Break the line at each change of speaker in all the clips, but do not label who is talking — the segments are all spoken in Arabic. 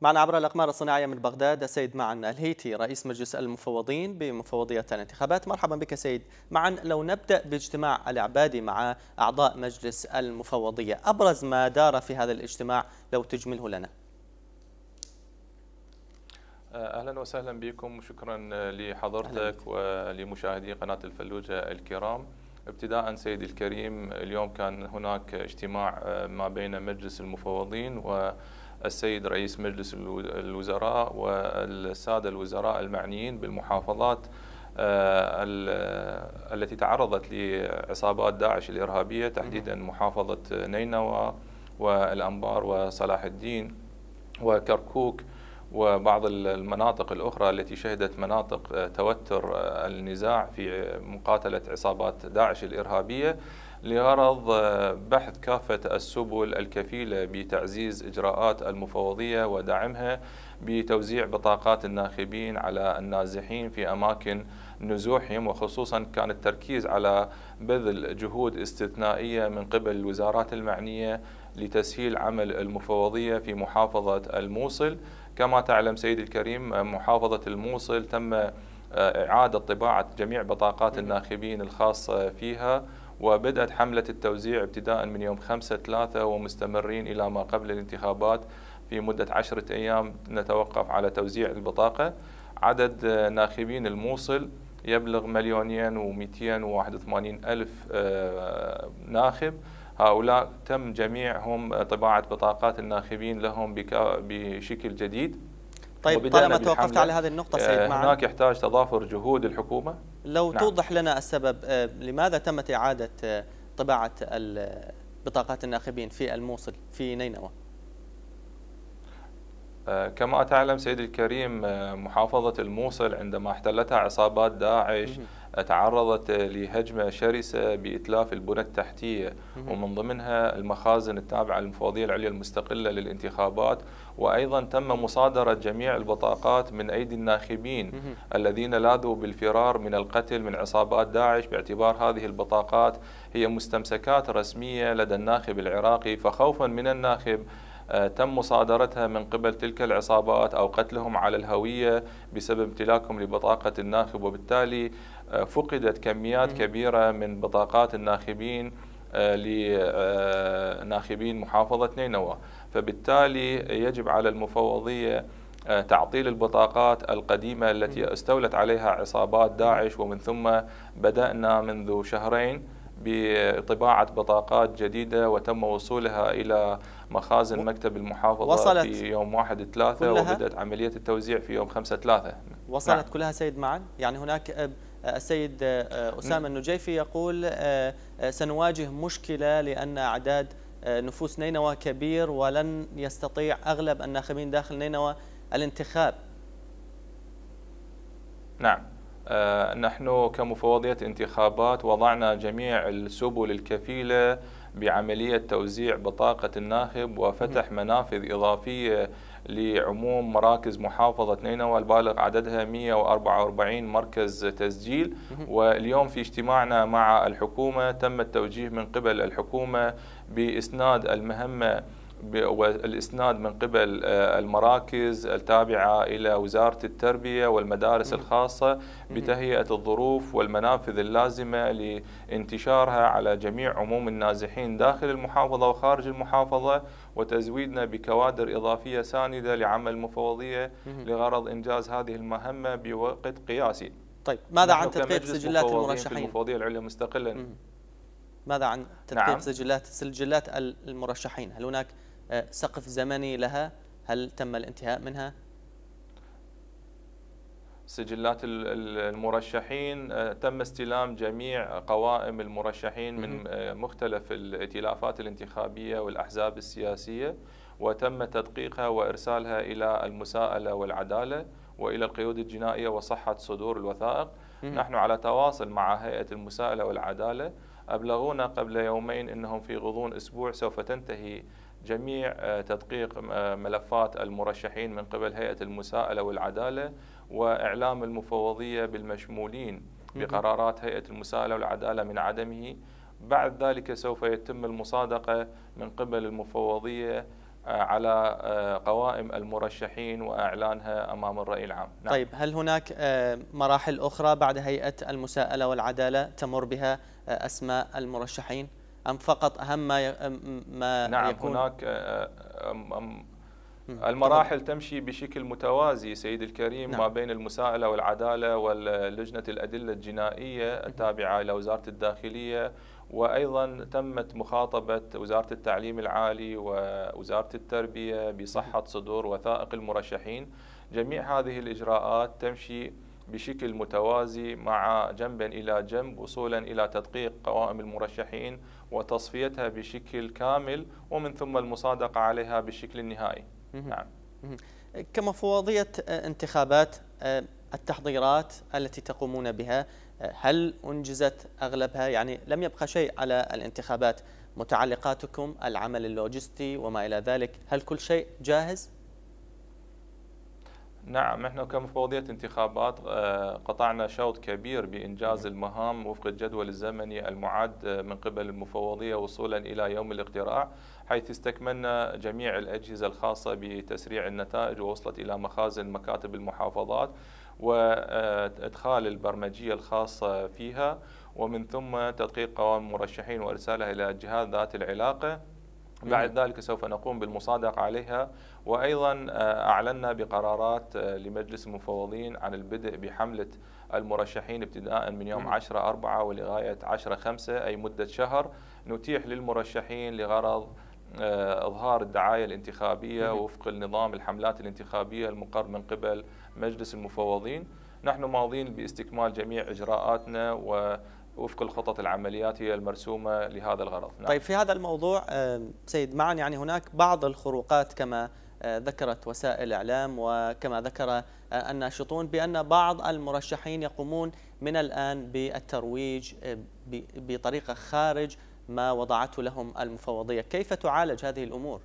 معنا عبر الأقمار الصناعية من بغداد السيد معن الهيتي رئيس مجلس المفوضين بمفوضية الانتخابات مرحبا بك سيد معن لو نبدأ باجتماع العبادي مع أعضاء مجلس المفوضية أبرز ما دار في هذا الاجتماع لو تجمله لنا
آه، اهلا وسهلا بكم وشكرا لحضرتك ولمشاهدي قناه الفلوجه الكرام ابتداء سيد الكريم اليوم كان هناك اجتماع آه، ما بين مجلس المفوضين و السيد رئيس مجلس الوزراء والسادة الوزراء المعنيين بالمحافظات آه، التي تعرضت لعصابات داعش الإرهابية تحديدا محافظة نينوى والأنبار وصلاح الدين وكركوك وبعض المناطق الأخرى التي شهدت مناطق آه، توتر آه، النزاع في مقاتلة عصابات داعش الإرهابية لغرض آه، بحث كافة السبل الكفيلة بتعزيز إجراءات المفوضية ودعمها بتوزيع بطاقات الناخبين على النازحين في أماكن نزوحهم وخصوصا كان التركيز على بذل جهود استثنائية من قبل الوزارات المعنية لتسهيل عمل المفوضية في محافظة الموصل كما تعلم سيد الكريم آه، محافظة الموصل تم آه، إعادة طباعة جميع بطاقات الناخبين الخاصة فيها وبدأت حملة التوزيع ابتداء من يوم 5 3 ومستمرين إلى ما قبل الانتخابات في مدة عشرة أيام نتوقف على توزيع البطاقة عدد ناخبين الموصل يبلغ مليونين ومئتين وواحد وثمانين ألف آه، ناخب هؤلاء تم جميعهم طباعة بطاقات الناخبين لهم بشكل جديد طيب طالما توقفت على هذه النقطة آه، سيد معا هناك يحتاج تضافر جهود الحكومة
لو نعم. توضح لنا السبب آه، لماذا تمت إعادة آه، طباعة بطاقات الناخبين في الموصل في نينوى
آه، كما تعلم سيدي الكريم محافظة الموصل عندما احتلتها عصابات داعش تعرضت لهجمة شرسة بإتلاف البنى التحتية ومن ضمنها المخازن التابعة للمفوضية العليا المستقلة للانتخابات وأيضا تم مصادرة جميع البطاقات من أيدي الناخبين الذين لاذوا بالفرار من القتل من عصابات داعش باعتبار هذه البطاقات هي مستمسكات رسمية لدى الناخب العراقي فخوفا من الناخب آه، تم مصادرتها من قبل تلك العصابات أو قتلهم على الهوية بسبب امتلاكهم لبطاقة الناخب وبالتالي آه، فقدت كميات كبيرة من بطاقات الناخبين آه، لناخبين محافظة نينوى فبالتالي يجب على المفوضية تعطيل البطاقات القديمة التي استولت عليها عصابات داعش ومن ثم بدأنا منذ شهرين بطباعة بطاقات جديدة وتم وصولها إلى مخازن مكتب المحافظة وصلت في يوم 1 3 وبدأت عملية التوزيع في يوم 5 3
وصلت نعم. كلها سيد معا يعني هناك آه، السيد آه، آه، أسامة نعم. النجيفي يقول سنواجه مشكلة لأن أعداد نفوس نينوى كبير ولن يستطيع أغلب الناخبين داخل نينوى الانتخاب
نعم آه، نحن كمفوضية انتخابات وضعنا جميع السبل الكفيلة بعملية توزيع بطاقة الناخب وفتح منافذ إضافية لعموم مراكز محافظة نينوى البالغ عددها 144 مركز تسجيل واليوم في اجتماعنا مع الحكومة تم التوجيه من قبل الحكومة بإسناد المهمة والاسناد من قبل آه، المراكز التابعه الى وزاره التربيه والمدارس الخاصه بتهيئه الظروف والمنافذ اللازمه لانتشارها على جميع عموم النازحين داخل المحافظه وخارج المحافظه وتزويدنا بكوادر اضافيه سانده لعمل المفوضيه لغرض انجاز هذه المهمه بوقت قياسي. طيب ماذا عن تدقيق سجلات المرشحين؟ المفوضيه العليا مستقلا
ماذا عن تدقيق نعم. سجلات سجلات المرشحين؟ هل هناك آه، سقف زمني لها هل تم الانتهاء منها
سجلات المرشحين آه، تم استلام جميع قوائم المرشحين من آه، مختلف الائتلافات الانتخابية والأحزاب السياسية وتم تدقيقها وإرسالها إلى المساءلة والعدالة وإلى القيود الجنائية وصحة صدور الوثائق نحن على تواصل مع هيئة المساءلة والعدالة أبلغونا قبل يومين أنهم في غضون أسبوع سوف تنتهي جميع آه، تدقيق آه، ملفات المرشحين من قبل هيئة المساءلة والعدالة وإعلام المفوضية بالمشمولين بقرارات هيئة المساءلة والعدالة من عدمه بعد ذلك سوف يتم المصادقة من قبل المفوضية آه، على قوائم المرشحين واعلانها امام الراي العام. نعم. طيب
هل هناك مراحل اخرى بعد هيئه المساءله والعداله تمر بها أسماء المرشحين أم فقط أهم ما ما نعم يكون هناك
آه، آه، أم أم المراحل تمشي بشكل متوازي سيد الكريم نعم. ما بين المساءلة والعدالة واللجنة الأدلة الجنائية التابعة إلى وزارة الداخلية وأيضا تمت مخاطبة وزارة التعليم العالي ووزارة التربية بصحة صدور وثائق المرشحين جميع هذه الإجراءات تمشي بشكل متوازي مع جنب إلى جنب وصولا إلى تدقيق قوائم المرشحين وتصفيتها بشكل كامل ومن ثم المصادقة عليها بالشكل النهائي
نعم كمفوضية آه، انتخابات آه، التحضيرات التي تقومون بها آه، هل أنجزت أغلبها يعني لم يبقى شيء على الانتخابات متعلقاتكم العمل اللوجستي وما إلى ذلك هل كل شيء جاهز؟
نعم احنا كمفوضية انتخابات آه، قطعنا شوط كبير بإنجاز المهام وفق الجدول الزمني المعد آه، من قبل المفوضية وصولا إلى يوم الاقتراع حيث استكملنا جميع الأجهزة الخاصة بتسريع النتائج ووصلت إلى مخازن مكاتب المحافظات وإدخال البرمجية الخاصة فيها ومن ثم تدقيق قوائم المرشحين وإرسالها إلى الجهات ذات العلاقة بعد ذلك سوف نقوم بالمصادقة عليها وأيضا آه، أعلنا بقرارات آه، لمجلس المفوضين عن البدء بحملة المرشحين ابتداء من يوم 10 4 ولغاية 10 5 أي مدة شهر نتيح للمرشحين لغرض آه، اظهار الدعايه الانتخابيه وفق النظام الحملات الانتخابيه المقر من قبل مجلس المفوضين نحن ماضين باستكمال جميع اجراءاتنا و وفق الخطط العمليات هي المرسومة لهذا الغرض نعم. طيب في
هذا الموضوع آه، سيد معن يعني هناك بعض الخروقات كما آه، ذكرت وسائل الإعلام وكما ذكر آه، الناشطون بأن بعض المرشحين يقومون من الآن بالترويج بطريقة خارج ما وضعته لهم المفوضية كيف تعالج هذه الأمور؟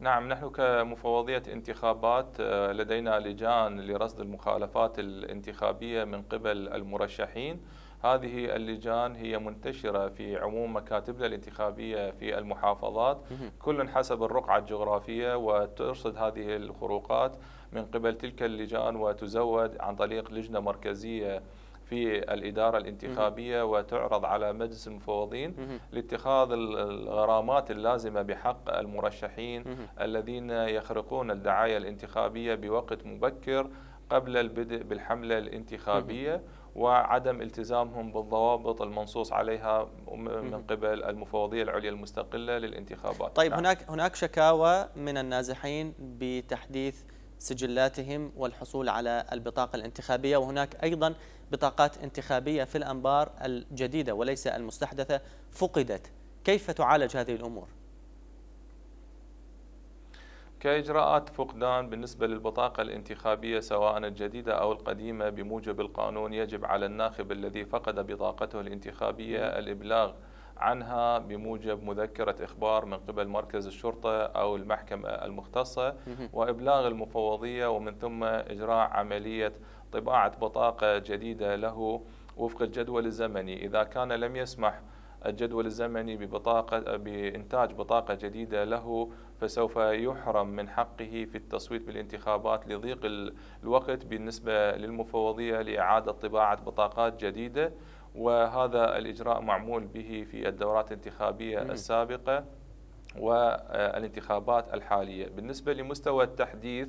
نعم نحن كمفوضية انتخابات آه، لدينا لجان لرصد المخالفات الانتخابية من قبل المرشحين هذه اللجان هي منتشرة في عموم مكاتبنا الانتخابية في المحافظات كل حسب الرقعة الجغرافية وترصد هذه الخروقات من قبل تلك اللجان وتزود عن طريق لجنة مركزية في الإدارة الانتخابية وتعرض على مجلس المفوضين لاتخاذ الغرامات اللازمة بحق المرشحين الذين يخرقون الدعاية الانتخابية بوقت مبكر قبل البدء بالحملة الانتخابية وعدم التزامهم بالضوابط المنصوص عليها من قبل المفوضيه العليا المستقله للانتخابات. طيب نعم.
هناك هناك شكاوى من النازحين بتحديث سجلاتهم والحصول على البطاقه الانتخابيه وهناك ايضا بطاقات انتخابية في الأنبار الجديدة وليس المستحدثة فقدت كيف تعالج هذه الأمور؟
كإجراءات فقدان بالنسبة للبطاقة الانتخابية سواء الجديدة أو القديمة بموجب القانون يجب على الناخب الذي فقد بطاقته الانتخابية الإبلاغ عنها بموجب مذكرة إخبار من قبل مركز الشرطة أو المحكمة المختصة وإبلاغ المفوضية ومن ثم إجراء عملية طباعة بطاقة جديدة له وفق الجدول الزمني إذا كان لم يسمح الجدول الزمني ببطاقة بإنتاج بطاقة جديدة له فسوف يحرم من حقه في التصويت بالانتخابات لضيق الوقت بالنسبة للمفوضية لإعادة طباعة بطاقات جديدة وهذا الإجراء معمول به في الدورات الانتخابية السابقة والانتخابات الحالية بالنسبة لمستوى التحديث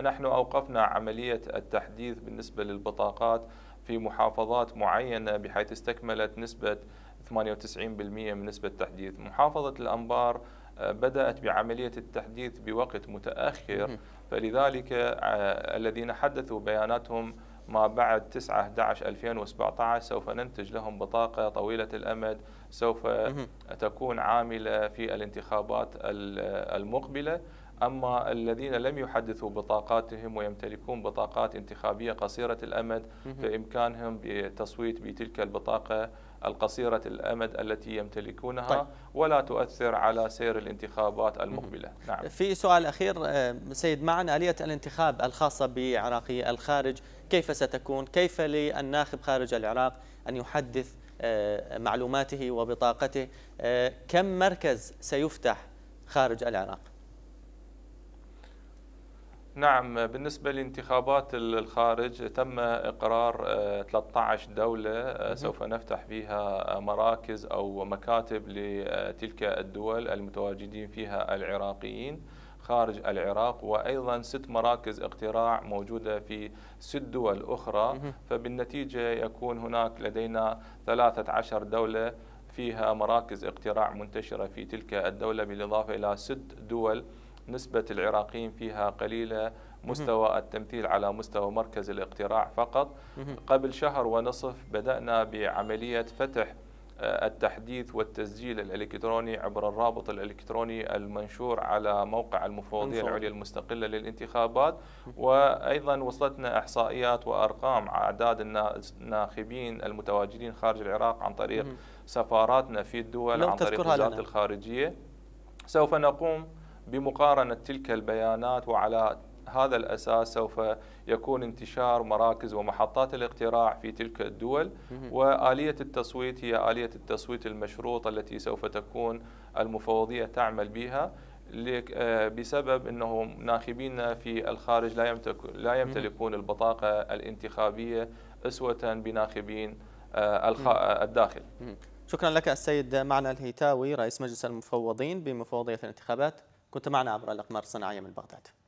نحن أوقفنا عملية التحديث بالنسبة للبطاقات في محافظات معينة بحيث استكملت نسبة 98% من نسبة التحديث محافظة الأنبار آه، بدأت بعملية التحديث بوقت متأخر فلذلك آه، الذين حدثوا بياناتهم ما بعد 9 11 2017 سوف ننتج لهم بطاقه طويله الامد سوف تكون عامله في الانتخابات المقبله أما الذين لم يحدثوا بطاقاتهم ويمتلكون بطاقات انتخابية قصيرة الأمد فإمكانهم بتصويت بتلك البطاقة القصيرة الأمد التي يمتلكونها طيب. ولا تؤثر على سير الانتخابات المقبلة نعم.
في سؤال أخير آه، سيد معن آلية الانتخاب الخاصة بعراقي الخارج كيف ستكون كيف للناخب خارج العراق أن يحدث آه، معلوماته وبطاقته آه، كم مركز سيفتح خارج العراق
نعم بالنسبة لانتخابات الخارج تم إقرار 13 آه، دولة آه، سوف نفتح فيها آه، مراكز أو مكاتب لتلك الدول المتواجدين فيها العراقيين خارج العراق وايضا ست مراكز اقتراع موجوده في ست دول اخرى فبالنتيجه يكون هناك لدينا 13 دوله فيها مراكز اقتراع منتشره في تلك الدوله بالاضافه الى ست دول نسبة العراقيين فيها قليلة مستوى التمثيل على مستوى مركز الاقتراع فقط قبل شهر ونصف بدأنا بعملية فتح آه، التحديث والتسجيل الإلكتروني عبر الرابط الإلكتروني المنشور على موقع المفوضية العليا المستقلة للانتخابات وأيضا وصلتنا إحصائيات وأرقام أعداد الناخبين المتواجدين خارج العراق عن طريق سفاراتنا في الدول عن طريق وزارة الخارجية سوف نقوم بمقارنة تلك البيانات وعلى هذا الأساس سوف يكون انتشار مراكز ومحطات الاقتراع في تلك الدول وآلية التصويت هي آلية التصويت المشروط التي سوف تكون المفوضية تعمل بها آه، بسبب انه ناخبينا في الخارج لا لا يمتلكون البطاقه الانتخابيه اسوه بناخبين آه، آه، الداخل.
شكرا لك السيد معنى الهيتاوي رئيس مجلس المفوضين بمفوضيه الانتخابات كنت معنا عبر الأقمار الصناعية من بغداد